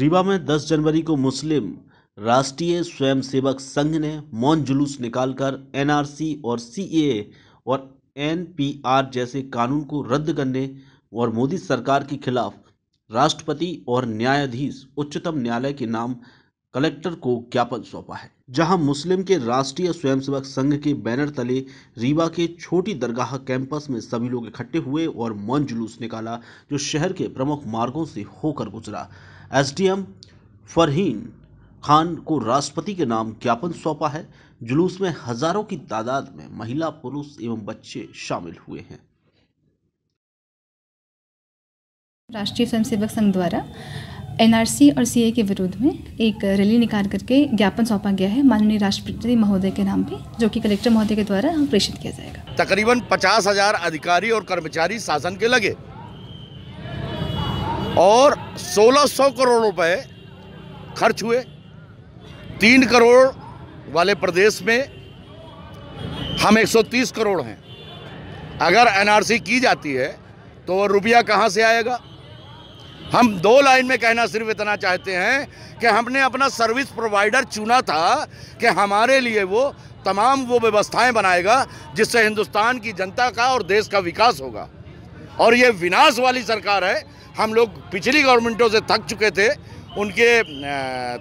रीवा में 10 जनवरी को मुस्लिम राष्ट्रीय स्वयंसेवक संघ ने मौन जुलूस निकालकर एनआरसी और सीए और एनपीआर जैसे कानून को रद्द करने और मोदी सरकार के खिलाफ राष्ट्रपति और न्यायाधीश उच्चतम न्यायालय के नाम कलेक्टर को ज्ञापन सौंपा है जहां मुस्लिम के राष्ट्रीय स्वयंसेवक संघ के बैनर तले रीवा के छोटी दरगाह कैंपस में सभी लोग इकट्ठे हुए और मौन जुलूस निकाला जो शहर के प्रमुख मार्गों से होकर गुजरा एसडीएम फरहीन खान को राष्ट्रपति के नाम ज्ञापन सौंपा है जुलूस में हजारों की तादाद में महिला पुरुष एवं बच्चे शामिल हुए हैं राष्ट्रीय स्वयंसेवक संघ द्वारा एनआरसी और सीए के विरोध में एक रैली निकाल करके ज्ञापन सौंपा गया है माननीय राष्ट्रपति महोदय के नाम पे जो कि कलेक्टर महोदय के द्वारा प्रेषित किया जाएगा तकरीबन पचास हजार अधिकारी और कर्मचारी शासन के लगे और 1600 करोड़ रुपए खर्च हुए तीन करोड़ वाले प्रदेश में हम 130 करोड़ हैं अगर एनआरसी की जाती है तो वह रुपया कहाँ से आएगा हम दो लाइन में कहना सिर्फ इतना चाहते हैं कि हमने अपना सर्विस प्रोवाइडर चुना था कि हमारे लिए वो तमाम वो व्यवस्थाएं बनाएगा जिससे हिंदुस्तान की जनता का और देश का विकास होगा और ये विनाश वाली सरकार है हम लोग पिछली गवर्नमेंटों से थक चुके थे उनके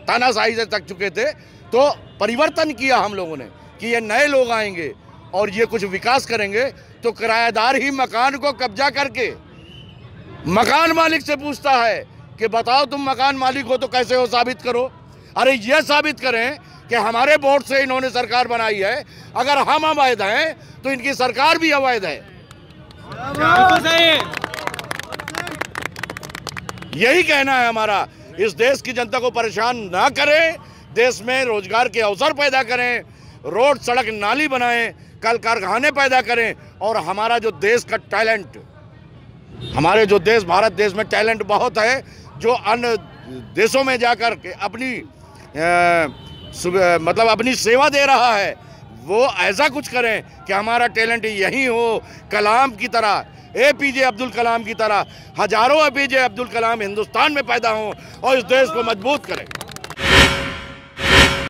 तानाशाही से थक चुके थे तो परिवर्तन किया हम लोगों ने कि ये नए लोग आएंगे और ये कुछ विकास करेंगे तो किराएदार ही मकान को कब्जा करके मकान मालिक से पूछता है कि बताओ तुम मकान मालिक हो तो कैसे हो साबित करो अरे ये साबित करें कि हमारे वोट से इन्होंने सरकार बनाई है अगर हम अवैध हैं तो इनकी सरकार भी अवैध है यही कहना है हमारा इस देश की जनता को परेशान ना करें देश में रोजगार के अवसर पैदा करें रोड सड़क नाली बनाएं कल कारखाने पैदा करें और हमारा जो देश का टैलेंट हमारे जो देश भारत देश में टैलेंट बहुत है जो अन्य देशों में जाकर के अपनी आ, मतलब अपनी सेवा दे रहा है वो ऐसा कुछ करें कि हमारा टैलेंट यही हो कलाम की तरह ए पी जे अब्दुल कलाम की तरह हजारों ए पी जे अब्दुल कलाम हिंदुस्तान में पैदा हों और इस देश को मजबूत करें